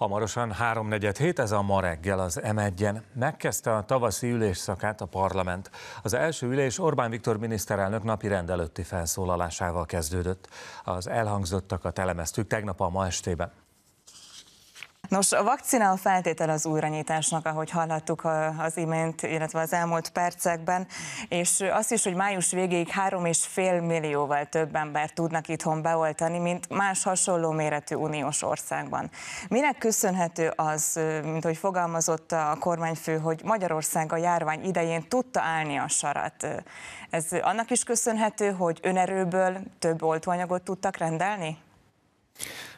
Hamarosan háromnegyed hét, ez a ma reggel az m Megkezdte a tavaszi ülésszakát a parlament. Az első ülés Orbán Viktor miniszterelnök napi rendelőtti felszólalásával kezdődött. Az elhangzottakat elemeztük tegnap a ma estében. Nos, a vakcina a feltétel az újranyításnak, ahogy hallhattuk az imént, illetve az elmúlt percekben, és azt is, hogy május végéig három és fél millióval több ember tudnak itthon beoltani, mint más hasonló méretű uniós országban. Minek köszönhető az, mint hogy fogalmazott a kormányfő, hogy Magyarország a járvány idején tudta állni a sarat? Ez annak is köszönhető, hogy önerőből több oltóanyagot tudtak rendelni?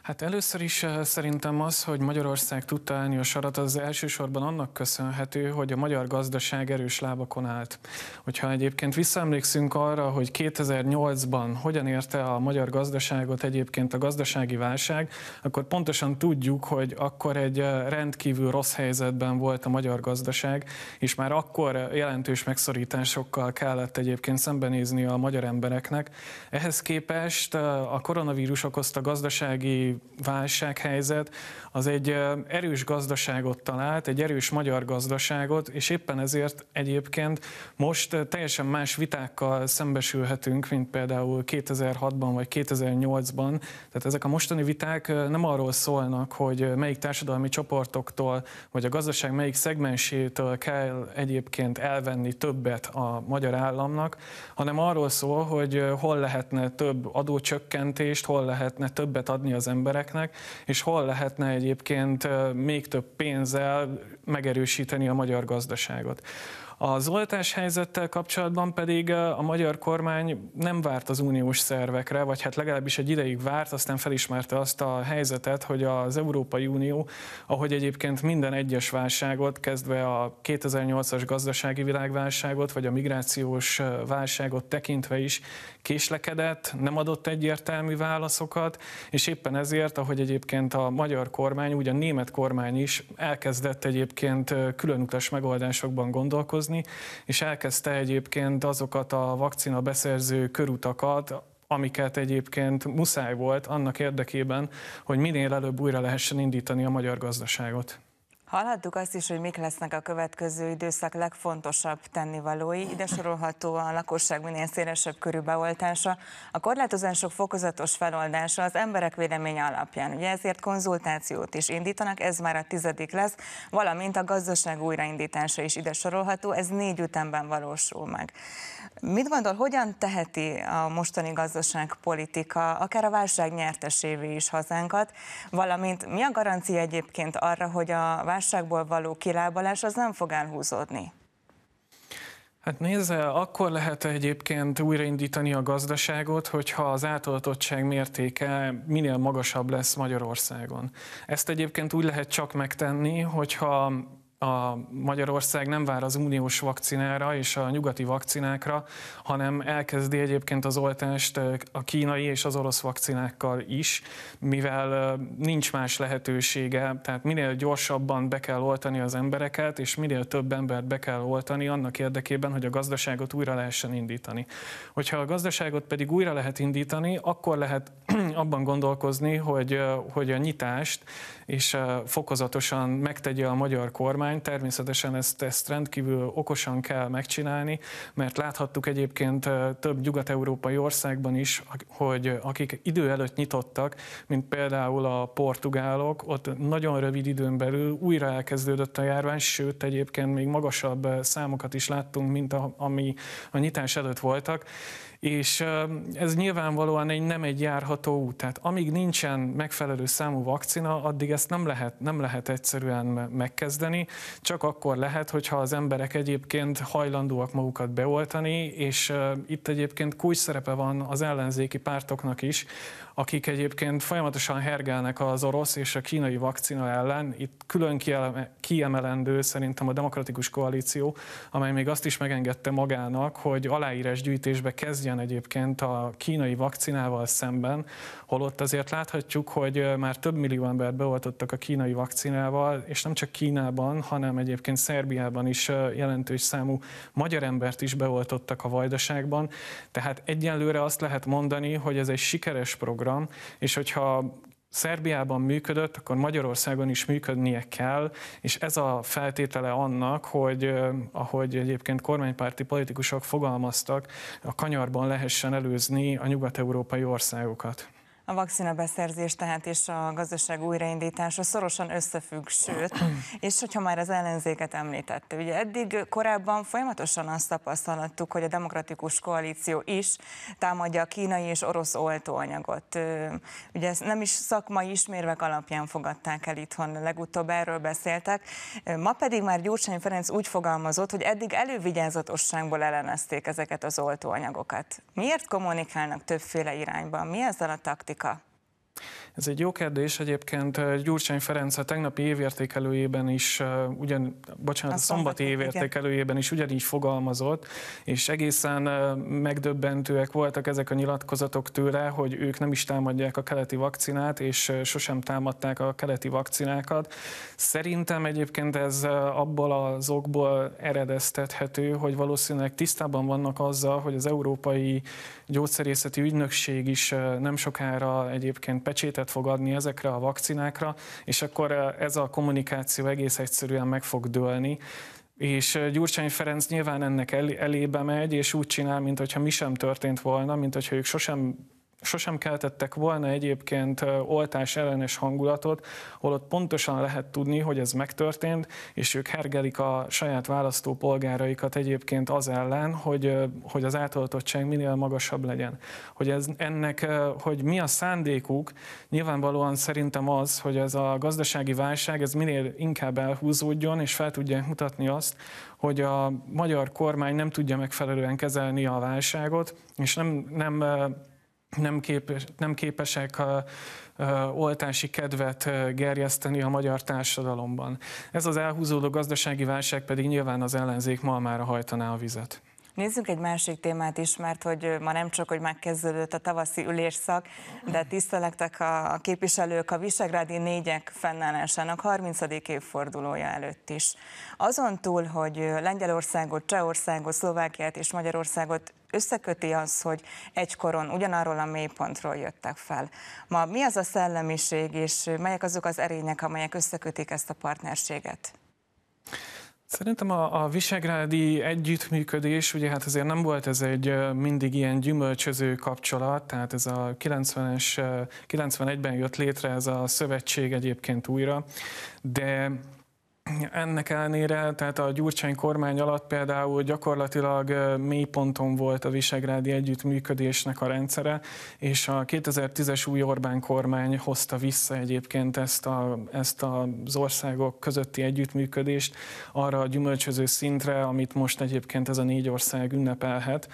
Hát először is eh, szerintem az, hogy Magyarország tudta állni a sarat, az elsősorban annak köszönhető, hogy a magyar gazdaság erős lábakon állt. Hogyha egyébként visszaemlékszünk arra, hogy 2008-ban hogyan érte a magyar gazdaságot egyébként a gazdasági válság, akkor pontosan tudjuk, hogy akkor egy eh, rendkívül rossz helyzetben volt a magyar gazdaság, és már akkor jelentős megszorításokkal kellett egyébként szembenézni a magyar embereknek. Ehhez képest eh, a koronavírus okozta gazdasági válsághelyzet, az egy erős gazdaságot talált, egy erős magyar gazdaságot, és éppen ezért egyébként most teljesen más vitákkal szembesülhetünk, mint például 2006-ban vagy 2008-ban. Tehát ezek a mostani viták nem arról szólnak, hogy melyik társadalmi csoportoktól, vagy a gazdaság melyik szegmensétől kell egyébként elvenni többet a magyar államnak, hanem arról szól, hogy hol lehetne több adócsökkentést, hol lehetne többet adni az embereknek, embereknek, és hol lehetne egyébként még több pénzzel megerősíteni a magyar gazdaságot. Az oltás helyzettel kapcsolatban pedig a magyar kormány nem várt az uniós szervekre, vagy hát legalábbis egy ideig várt, aztán felismerte azt a helyzetet, hogy az Európai Unió, ahogy egyébként minden egyes válságot, kezdve a 2008-as gazdasági világválságot, vagy a migrációs válságot tekintve is késlekedett, nem adott egyértelmű válaszokat, és éppen ezért, ahogy egyébként a magyar kormány, úgy a német kormány is elkezdett egyébként különutas megoldásokban gondolkozni, szervezni, és elkezdte egyébként azokat a vakcina beszerző körutakat, amiket egyébként muszáj volt annak érdekében, hogy minél előbb újra lehessen indítani a magyar gazdaságot. Hallhattuk azt is, hogy mik lesznek a következő időszak legfontosabb tennivalói. Ide sorolható a lakosság minél szélesebb körű beoltása, a korlátozások fokozatos feloldása az emberek véleménye alapján. Ugye ezért konzultációt is indítanak, ez már a tizedik lesz, valamint a gazdaság újraindítása is ide sorolható, ez négy ütemben valósul meg. Mit gondol, hogyan teheti a mostani gazdaságpolitika, akár a válság nyertesévé is hazánkat, valamint mi a garancia egyébként arra, hogy a válságból való kilábalás az nem fog elhúzódni? Hát nézze, akkor lehet egyébként újraindítani a gazdaságot, hogyha az átoltottság mértéke minél magasabb lesz Magyarországon. Ezt egyébként úgy lehet csak megtenni, hogyha a Magyarország nem vár az uniós vakcinára és a nyugati vakcinákra, hanem elkezdi egyébként az oltást a kínai és az orosz vakcinákkal is, mivel nincs más lehetősége, tehát minél gyorsabban be kell oltani az embereket, és minél több embert be kell oltani annak érdekében, hogy a gazdaságot újra lehessen indítani. Hogyha a gazdaságot pedig újra lehet indítani, akkor lehet abban gondolkozni, hogy, hogy a nyitást és fokozatosan megtegye a magyar kormány. Természetesen ezt, ezt rendkívül okosan kell megcsinálni, mert láthattuk egyébként több nyugat-európai országban is, hogy akik idő előtt nyitottak, mint például a portugálok, ott nagyon rövid időn belül újra elkezdődött a járvány, sőt egyébként még magasabb számokat is láttunk, mint a, ami a nyitás előtt voltak, és ez nyilvánvalóan egy, nem egy járható út. Tehát amíg nincsen megfelelő számú vakcina, addig ezt nem lehet, nem lehet egyszerűen megkezdeni. Csak akkor lehet, hogyha az emberek egyébként hajlandóak magukat beoltani, és itt egyébként kulcs szerepe van az ellenzéki pártoknak is, akik egyébként folyamatosan hergelnek az orosz és a kínai vakcina ellen. Itt külön kiemelendő szerintem a demokratikus koalíció, amely még azt is megengedte magának, hogy aláírás gyűjtésbe kezdjen egyébként a kínai vakcinával szemben, holott azért láthatjuk, hogy már több millió embert beoltottak a kínai vakcinával, és nem csak Kínában, hanem egyébként Szerbiában is jelentős számú magyar embert is beoltottak a vajdaságban. Tehát egyenlőre azt lehet mondani, hogy ez egy sikeres program, program, és hogyha Szerbiában működött, akkor Magyarországon is működnie kell, és ez a feltétele annak, hogy ahogy egyébként kormánypárti politikusok fogalmaztak, a kanyarban lehessen előzni a nyugat-európai országokat. A vakcina beszerzés tehát és a gazdaság újraindítása szorosan összefügg, sőt, és hogyha már az ellenzéket említette, ugye eddig korábban folyamatosan azt tapasztalattuk, hogy a demokratikus koalíció is támadja a kínai és orosz oltóanyagot. Ugye ezt nem is szakmai ismérvek alapján fogadták el itthon, legutóbb erről beszéltek. Ma pedig már Gyurcsány Ferenc úgy fogalmazott, hogy eddig elővigyázatosságból ellenezték ezeket az oltóanyagokat. Miért kommunikálnak többféle irányban? Mi ezzel a taktik? Pōtika. Ez egy jó kérdés egyébként. Gyurcsány Ferenc a tegnapi évértékelőjében is, ugyan, bocsánat, a, szombati évértékelőjében is ugyanígy fogalmazott, és egészen megdöbbentőek voltak ezek a nyilatkozatok tőle, hogy ők nem is támadják a keleti vakcinát, és sosem támadták a keleti vakcinákat. Szerintem egyébként ez abból az okból eredeztethető, hogy valószínűleg tisztában vannak azzal, hogy az Európai Gyógyszerészeti Ügynökség is nem sokára egyébként pecsétet fog adni ezekre a vakcinákra, és akkor eh, ez a kommunikáció egész egyszerűen meg fog dőlni és eh, Gyurcsány Ferenc nyilván ennek elébe megy, és úgy csinál, mintha mi sem történt volna, mintha ők sosem sosem keltettek volna egyébként oltás ellenes hangulatot, holott pontosan lehet tudni, hogy ez megtörtént, és ők hergelik a saját választópolgáraikat egyébként az ellen, hogy, hogy az átoltottság minél magasabb legyen. Hogy ez, ennek, hogy mi a szándékuk, nyilvánvalóan szerintem az, hogy ez a gazdasági válság, ez minél inkább elhúzódjon, és fel tudják mutatni azt, hogy a magyar kormány nem tudja megfelelően kezelni a válságot, és nem, nem nem, képes, nem képesek a, a oltási kedvet gerjeszteni a magyar társadalomban. Ez az elhúzódó gazdasági válság pedig nyilván az ellenzék malmára hajtaná a vizet. Nézzünk egy másik témát is, mert hogy ma nem csak, hogy megkezdődött a tavaszi ülésszak, de tisztelektek a, a képviselők a Visegrádi négyek fennállásának 30. évfordulója előtt is. Azon túl, hogy Lengyelországot, Csehországot, Szlovákiát és Magyarországot összeköti az, hogy egykoron ugyanarról a mélypontról jöttek fel. Ma mi az a szellemiség, és melyek azok az erények, amelyek összekötik ezt a partnerséget? Szerintem a, a visegrádi együttműködés, ugye hát azért nem volt ez egy mindig ilyen gyümölcsöző kapcsolat, tehát ez a 90-es, 91-ben jött létre ez a szövetség egyébként újra, de ennek ellenére, tehát a Gyurcsány kormány alatt például gyakorlatilag mélyponton volt a visegrádi együttműködésnek a rendszere, és a 2010-es új Orbán kormány hozta vissza egyébként ezt, a, ezt az országok közötti együttműködést arra a gyümölcsöző szintre, amit most egyébként ez a négy ország ünnepelhet.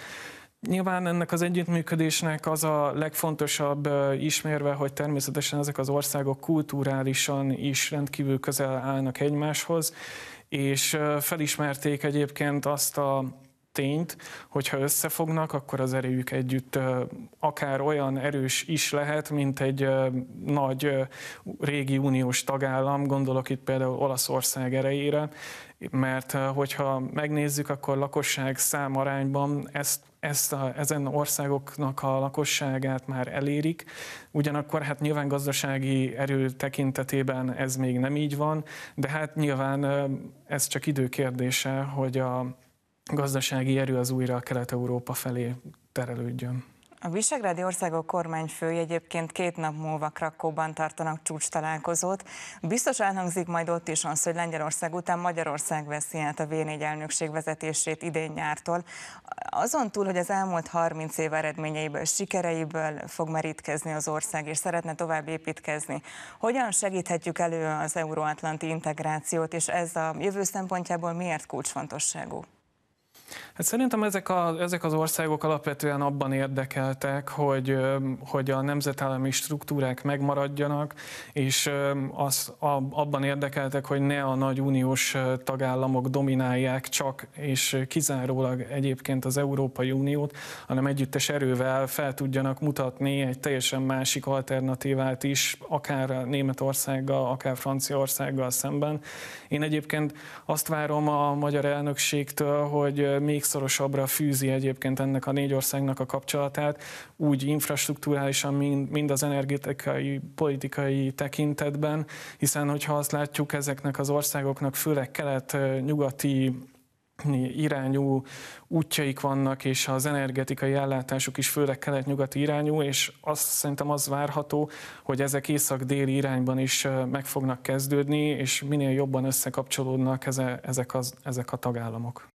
Nyilván ennek az együttműködésnek az a legfontosabb ismérve, hogy természetesen ezek az országok kulturálisan is rendkívül közel állnak egymáshoz, és felismerték egyébként azt a tényt, hogyha összefognak, akkor az erejük együtt akár olyan erős is lehet, mint egy nagy régi uniós tagállam, gondolok itt például Olaszország erejére, mert hogyha megnézzük, akkor lakosság számarányban ezt ezt a, ezen országoknak a lakosságát már elérik. Ugyanakkor hát nyilván gazdasági erő tekintetében ez még nem így van, de hát nyilván ez csak idő kérdése, hogy a gazdasági erő az újra a Kelet-Európa felé terelődjön. A Visegrádi országok kormányfői egyébként két nap múlva Krakóban tartanak csúcs találkozót. Biztos elhangzik majd ott is az, hogy Lengyelország után Magyarország veszi át a V4 elnökség vezetését idén nyártól. Azon túl, hogy az elmúlt 30 év eredményeiből, sikereiből fog merítkezni az ország, és szeretne tovább építkezni. Hogyan segíthetjük elő az euróatlanti integrációt, és ez a jövő szempontjából miért kulcsfontosságú? Hát szerintem ezek, a, ezek az országok alapvetően abban érdekeltek, hogy, hogy a nemzetállami struktúrák megmaradjanak, és az, a, abban érdekeltek, hogy ne a nagy uniós tagállamok dominálják csak és kizárólag egyébként az Európai Uniót, hanem együttes erővel fel tudjanak mutatni egy teljesen másik alternatívát is, akár Németországgal, akár Franciaországgal szemben. Én egyébként azt várom a magyar elnökségtől, hogy még szorosabbra fűzi egyébként ennek a négy országnak a kapcsolatát, úgy infrastruktúrálisan, mind az energetikai, politikai tekintetben, hiszen hogyha azt látjuk ezeknek az országoknak, főleg kelet-nyugati irányú útjaik vannak, és az energetikai ellátásuk is főleg kelet-nyugati irányú, és azt szerintem az várható, hogy ezek észak-déli irányban is meg fognak kezdődni, és minél jobban összekapcsolódnak ezek, az, ezek a tagállamok.